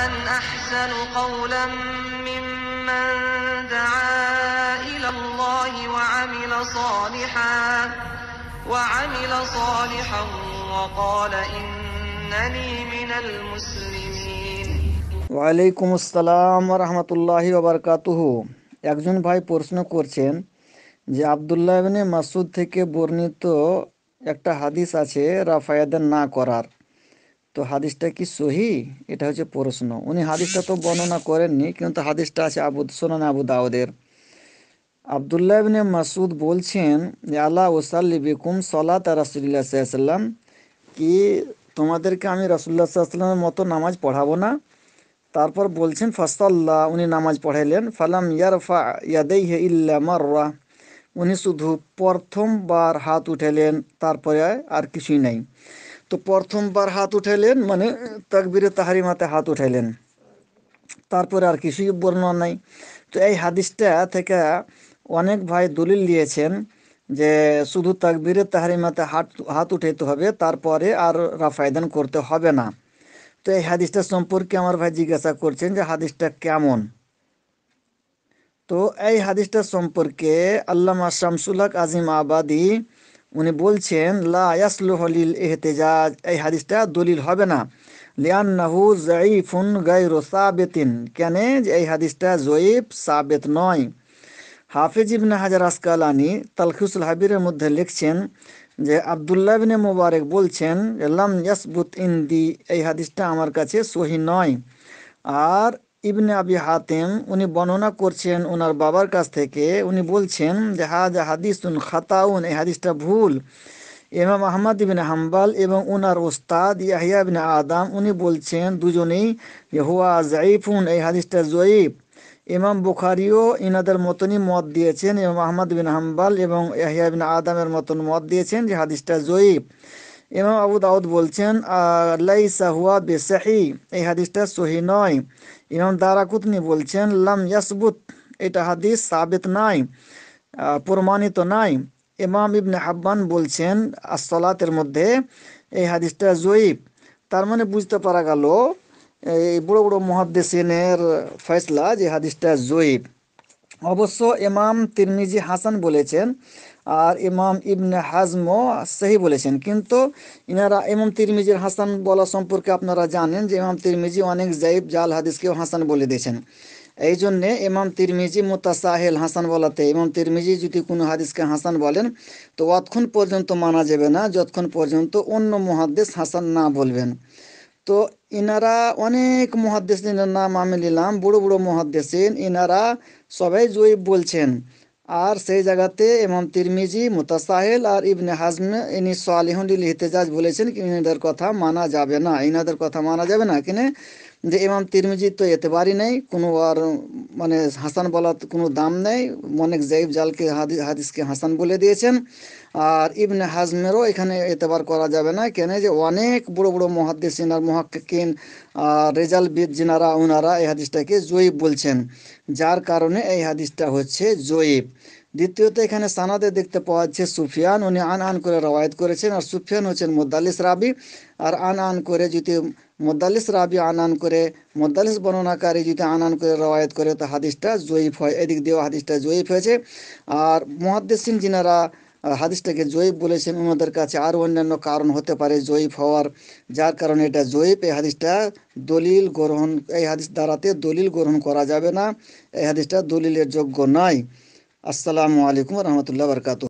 ওয়ালাইকুম আসসালাম রহমতুল্লাহ ববরকাত একজন ভাই প্রশ্ন করছেন যে আবদুল্লাহ মাসুদ থেকে বর্ণিত একটা হাদিস আছে রাফায়াদের না করার তো হাদিসটা কি সহি এটা হচ্ছে প্রশ্ন উনি হাদিসটা তো বর্ণনা করেননি কিন্তু হাদিসটা আছে আবু সোনান আবু দাউদের আবদুল্লাহ ইবনে মাসুদ বলছেন আল্লাহ ওসাল্লি বিকুম সলাত রাসুল্লা সাল্লাম কি তোমাদেরকে আমি রাসুল্লা সাল্লামের মতো নামাজ পড়াবো না তারপর বলছেন ফাসাল্লাহ উনি নামাজ পড়াইলেন ফালাম ইয়ারফা ইয়াদেই হে ইল্লা মাররা উনি শুধু প্রথমবার হাত উঠালেন তারপরে আর কিছুই নাই তো প্রথমবার হাত উঠাইলেন মানে তাকবিরে মাতে হাত উঠাইলেন তারপরে আর কিছুই বর্ণনা নাই তো এই হাদিসটা থেকে অনেক ভাই দলিল দিয়েছেন যে শুধু তাকবিরে মাতে হাত হাত উঠাইতে হবে তারপরে আর রাফায়দান করতে হবে না তো এই হাদিসটা সম্পর্কে আমার ভাই জিজ্ঞাসা করছেন যে হাদিসটা কেমন তো এই হাদিসটা সম্পর্কে আল্লামা শামসুল হক আজিম আবাদী উনি বলছেন লা ইয়াসলুহলিল এহতেজাজ এই হাদিসটা দলিল হবে না লিয়ান্নাহু জাইফুন গাইরো সাবেতিন কেন এই হাদিসটা জয়ীব সাবেত নয় হাফিজ ইবনে হাজার আসকালানি তালখিসুল হাবিরের মধ্যে লিখছেন যে আবদুল্লাহ ইবনে মোবারক বলছেন লাম ইয়াসবুত ইন্দি এই হাদিসটা আমার কাছে সহি নয় আর ইবনে আবি হাতেম উনি বর্ণনা করছেন ওনার বাবার কাছ থেকে উনি বলছেন যে হাজ হাদিসুন খাতাউন এই হাদিসটা ভুল এমাম আহমদ ইবিন হাম্বাল এবং ওনার ওস্তাদ ইয়াহিয়া বিন আদাম উনি বলছেন দুজনেই হুয়া জাইফুন এই হাদিসটা জয়ীফ ইমাম বুখারিও ইনাদের মতনই মত দিয়েছেন এবং আহমদ বিন হাম্বাল এবং ইয়াহিয়া বিন আদামের মতন মত দিয়েছেন যে হাদিসটা জয়ীফ ইমাম আবু দাউদ বলছেন লাই সাহুয়া বেসাহি এই হাদিসটা সহি নয় ইমাম দারাকুতনি বলছেন লাম ইয়াসবুত এটা হাদিস সাবিত নাই প্রমাণিত নাই ইমাম ইবনে হাব্বান বলছেন আসলাতের মধ্যে এই হাদিসটা জয়ীব তার মানে বুঝতে পারা গেল এই বড় বড় মহাদ্দেসিনের ফয়সলা যে হাদিসটা জয়ীব অবশ্য ইমাম তিরমিজি হাসান বলেছেন আর ইমাম ইবনে হাজমো সেহি বলেছেন কিন্তু ইনারা ইমাম তিরমিজির হাসান বলা সম্পর্কে আপনারা জানেন যে ইমাম তিরমিজি অনেক জাইব জাল হাদিসকেও হাসান বলে দিয়েছেন এই জন্যে ইমাম তিরমিজি মোতাসাহেল হাসান বলাতে ইমাম তিরমিজি যদি কোনো হাদিসকে হাসান বলেন তো অতক্ষণ পর্যন্ত মানা যাবে না যতক্ষণ পর্যন্ত অন্য মহাদ্দেশ হাসান না বলবেন তো এনারা অনেক মহাদ্দেশিনের নাম আমি নিলাম বড় বড় মহাদ্দেশিন এনারা সবাই জয়ীব বলছেন আর সেই জায়গাতে এমাম তিরমিজি মোতাসাহেল আর ইবনে হাজম ইনি সোয়ালিহন্ডিল ইহতেজাজ বলেছেন কি এনাদের কথা মানা যাবে না এনাদের কথা মানা যাবে না কিনে যে ইমাম তিরমিজি তো এতেবারই নেই কোনো আর মানে হাসান বলা কোনো দাম নেই অনেক জাইব জালকে হাদিসকে হাসান বলে দিয়েছেন আর ইবনে হাজমেরও এখানে এতেবার করা যাবে না কেন যে অনেক বড় বড় মহাদ্দেশিন আর মহাক্কিন আর রেজাল বিদ জিনারা ওনারা এই হাদিসটাকে জয়ীব বলছেন যার কারণে এই হাদিসটা হচ্ছে জয়ীব দ্বিতীয়ত এখানে সানাদে দেখতে পাওয়া যাচ্ছে সুফিয়ান উনি আন আন করে রওয়ায়ত করেছেন আর সুফিয়ান হচ্ছেন মোদ্দালিস রাবি আর আন আন করে যদি মদালিস রাবি আনান করে মদালিস বর্ণনাকারী যদি আনান করে রওয়ায়ত করে তো হাদিসটা জয়ীফ হয় এদিক দিয়েও হাদিসটা জয়ীফ হয়েছে আর মহাদ্দিন জিনারা হাদিসটাকে জয়ীব বলেছেন ওনাদের কাছে আরও অন্যান্য কারণ হতে পারে জয়ীফ হওয়ার যার কারণে এটা জয়ীফ এই হাদিসটা দলিল গ্রহণ এই হাদিস দ্বারাতে দলিল গ্রহণ করা যাবে না এই হাদিসটা দলিলের যোগ্য নয় আসসালামু আলাইকুম রহমতুল্লাহ বরকাত